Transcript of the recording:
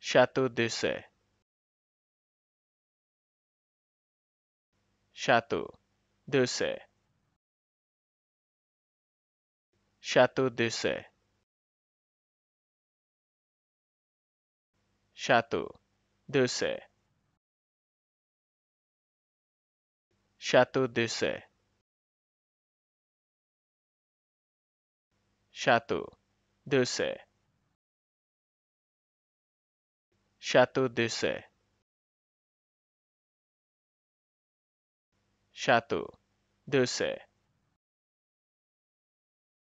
Chateau Chateau de Chateau de Château Chateau de C. Chateau de Château Chateau de C. Chateau Chateau Chateau d'Ussey